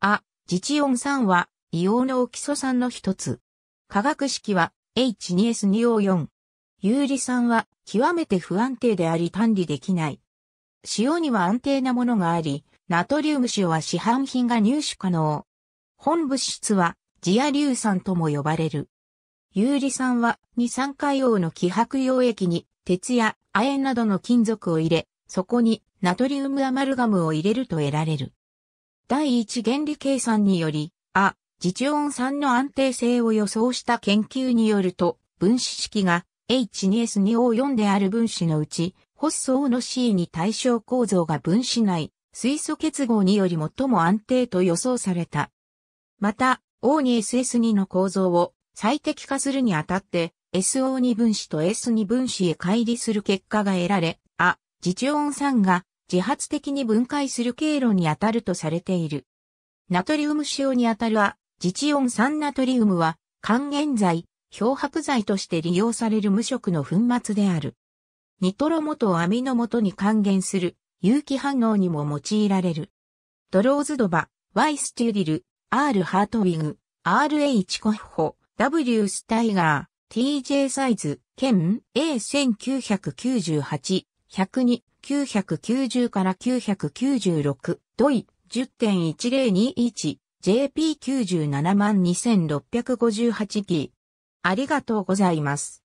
あ、自治音酸は、硫黄の基礎酸の一つ。化学式は H2S2O4。有利酸は極めて不安定であり単理できない。塩には安定なものがあり、ナトリウム塩は市販品が入手可能。本物質はジア硫酸とも呼ばれる。有利酸は二酸化硫黄の希薄溶液に鉄や亜鉛などの金属を入れ、そこにナトリウムアマルガムを入れると得られる。第一原理計算により、あ、実音酸の安定性を予想した研究によると、分子式が H2S2O4 である分子のうち、発想の C に対象構造が分子内、水素結合により最も安定と予想された。また、O2SS2 の構造を最適化するにあたって、SO2 分子と S2 分子へ乖離する結果が得られ、あ、実音酸が自発的に分解する経路に当たるとされている。ナトリウム塩に当たるア、自治オン酸ナトリウムは、還元剤、漂白剤として利用される無色の粉末である。ニトロ元を網の元に還元する有機反応にも用いられる。ドローズドバ、Y スチュリル、R ハートウィグ、RH コッホ、W スタイガー、TJ サイズ、兼 A1998、102、990から996、ドイ10.1021、JP972658 ギありがとうございます。